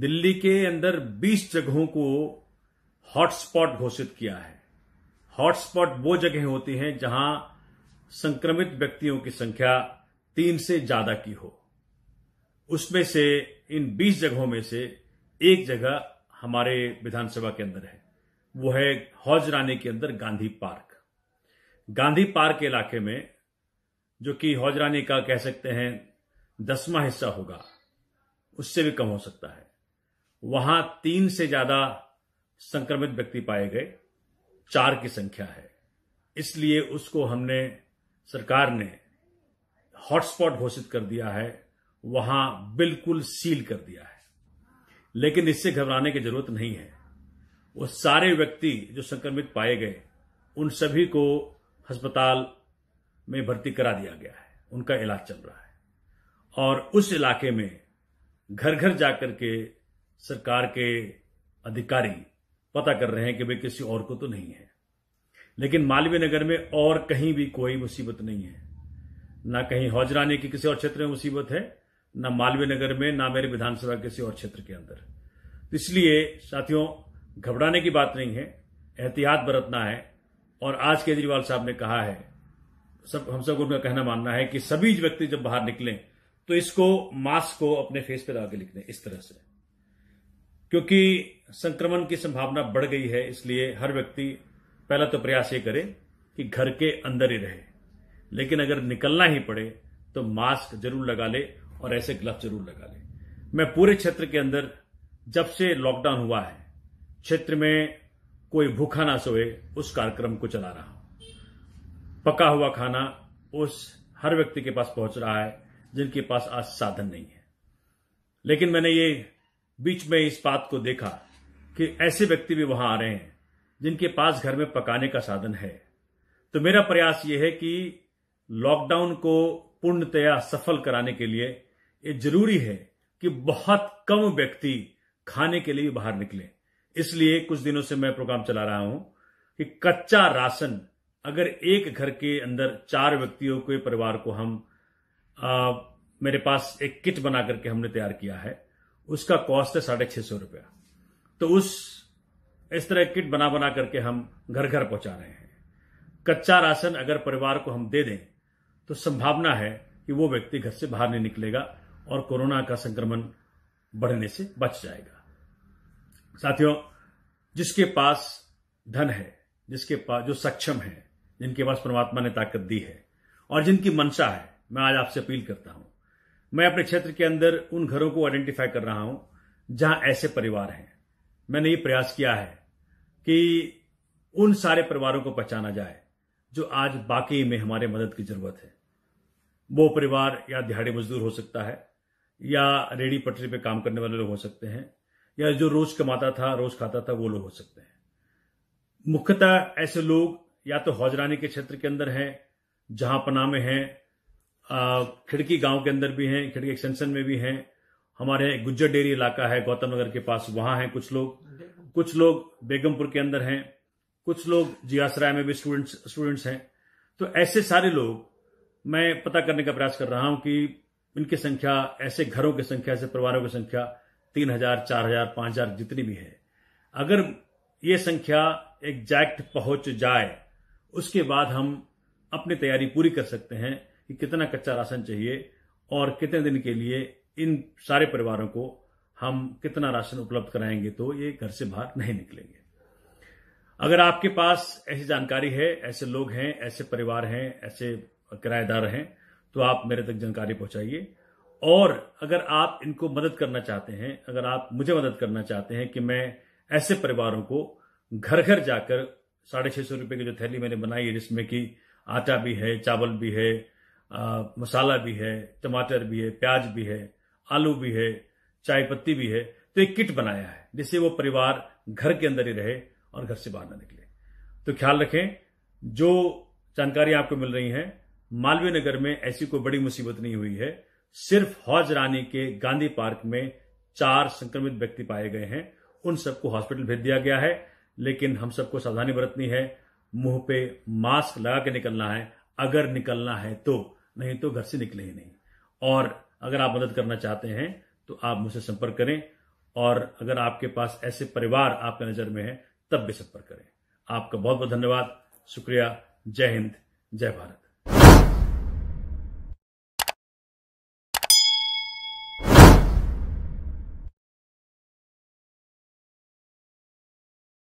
दिल्ली के अंदर 20 जगहों को हॉटस्पॉट घोषित किया है हॉटस्पॉट वो जगह होती हैं जहां संक्रमित व्यक्तियों की संख्या तीन से ज्यादा की हो उसमें से इन 20 जगहों में से एक जगह हमारे विधानसभा के अंदर है वो है हौजरानी के अंदर गांधी पार्क गांधी पार्क के इलाके में जो कि रानी का कह सकते हैं दसवां हिस्सा होगा उससे भी कम हो सकता है वहां तीन से ज्यादा संक्रमित व्यक्ति पाए गए चार की संख्या है इसलिए उसको हमने सरकार ने हॉटस्पॉट घोषित कर दिया है वहां बिल्कुल सील कर दिया है लेकिन इससे घबराने की जरूरत नहीं है वो सारे व्यक्ति जो संक्रमित पाए गए उन सभी को अस्पताल में भर्ती करा दिया गया है उनका इलाज चल रहा है और उस इलाके में घर घर जाकर के सरकार के अधिकारी पता कर रहे हैं कि भाई किसी और को तो नहीं है लेकिन मालवीय नगर में और कहीं भी कोई मुसीबत नहीं है ना कहीं हौजराने की किसी और क्षेत्र में मुसीबत है ना मालवीय नगर में ना मेरे विधानसभा किसी और क्षेत्र के अंदर तो इसलिए साथियों घबराने की बात नहीं है एहतियात बरतना है और आज केजरीवाल साहब ने कहा है सब हम सबको उनका कहना मानना है कि सभी व्यक्ति जब बाहर निकलें तो इसको मास्क को अपने फेस पर के लिख दें इस तरह से क्योंकि संक्रमण की संभावना बढ़ गई है इसलिए हर व्यक्ति पहला तो प्रयास ये करे कि घर के अंदर ही रहे लेकिन अगर निकलना ही पड़े तो मास्क जरूर लगा ले और ऐसे ग्लव जरूर लगा ले मैं पूरे क्षेत्र के अंदर जब से लॉकडाउन हुआ है क्षेत्र में कोई भूखा ना सोए उस कार्यक्रम को चला रहा हूं पका हुआ खाना उस हर व्यक्ति के पास पहुंच रहा है जिनके पास आज साधन नहीं है लेकिन मैंने ये बीच में इस बात को देखा कि ऐसे व्यक्ति भी वहां आ रहे हैं जिनके पास घर में पकाने का साधन है तो मेरा प्रयास यह है कि लॉकडाउन को पूर्णतया सफल कराने के लिए ये जरूरी है कि बहुत कम व्यक्ति खाने के लिए बाहर निकले इसलिए कुछ दिनों से मैं प्रोग्राम चला रहा हूं कि कच्चा राशन अगर एक घर के अंदर चार व्यक्तियों के परिवार को हम आ, मेरे पास एक किट बना करके हमने तैयार किया है उसका कॉस्ट है साढ़े छह सौ रुपया तो उस इस तरह किट बना बना करके हम घर घर पहुंचा रहे हैं कच्चा राशन अगर परिवार को हम दे दें तो संभावना है कि वो व्यक्ति घर से बाहर नहीं निकलेगा और कोरोना का संक्रमण बढ़ने से बच जाएगा साथियों जिसके पास धन है जिसके पास जो सक्षम है जिनके पास परमात्मा ने ताकत दी है और जिनकी मंशा है मैं आज आपसे अपील करता हूं मैं अपने क्षेत्र के अंदर उन घरों को आइडेंटिफाई कर रहा हूं जहां ऐसे परिवार हैं मैंने ये प्रयास किया है कि उन सारे परिवारों को पहचाना जाए जो आज बाकी में हमारे मदद की जरूरत है वो परिवार या दिहाड़ी मजदूर हो सकता है या रेडी पटरी पे काम करने वाले लोग हो सकते हैं या जो रोज कमाता था रोज खाता था वो लोग हो सकते हैं मुख्यतः ऐसे लोग या तो हौजरानी के क्षेत्र के अंदर हैं जहां पनामे हैं खिड़की गांव के अंदर भी हैं खिड़की एक्सटेंशन में भी हैं हमारे गुज्जर डेयरी इलाका है गौतम नगर के पास वहां हैं कुछ लोग कुछ लोग बेगमपुर के अंदर हैं कुछ लोग जियासराय में भी स्टूडेंट्स स्टूडेंट्स हैं तो ऐसे सारे लोग मैं पता करने का प्रयास कर रहा हूं कि इनकी संख्या ऐसे घरों की संख्या ऐसे परिवारों की संख्या तीन हजार चार हजार पांच हजार जितनी भी है अगर ये संख्या एग्जैक्ट पहुंच जाए उसके बाद हम अपनी तैयारी पूरी कर सकते हैं कि कितना कच्चा राशन चाहिए और कितने दिन के लिए इन सारे परिवारों को हम कितना राशन उपलब्ध कराएंगे तो ये घर से बाहर नहीं निकलेंगे अगर आपके पास ऐसी जानकारी है ऐसे लोग हैं ऐसे परिवार हैं ऐसे किराएदार हैं तो आप मेरे तक जानकारी पहुंचाइए और अगर आप इनको मदद करना चाहते हैं अगर आप मुझे मदद करना चाहते हैं कि मैं ऐसे परिवारों को घर घर जाकर साढ़े छह सौ रुपये की जो थैली मैंने बनाई है जिसमें कि आटा भी है चावल भी है मसाला भी है टमाटर भी है प्याज भी है आलू भी है चाय पत्ती भी है तो एक किट बनाया है जिससे वो परिवार घर के अंदर ही रहे और घर से बाहर ना निकले तो ख्याल रखें जो जानकारी आपको मिल रही है मालवीय नगर में ऐसी कोई बड़ी मुसीबत नहीं हुई है सिर्फ हौज रानी के गांधी पार्क में चार संक्रमित व्यक्ति पाए गए हैं उन सबको हॉस्पिटल भेज दिया गया है लेकिन हम सबको सावधानी बरतनी है मुंह पे मास्क लगा के निकलना है अगर निकलना है तो नहीं तो घर से निकले ही नहीं और अगर आप मदद करना चाहते हैं तो आप मुझसे संपर्क करें और अगर आपके पास ऐसे परिवार आपके नज़र में है तब भी संपर्क करें आपका बहुत बहुत धन्यवाद शुक्रिया जय हिंद जय भारत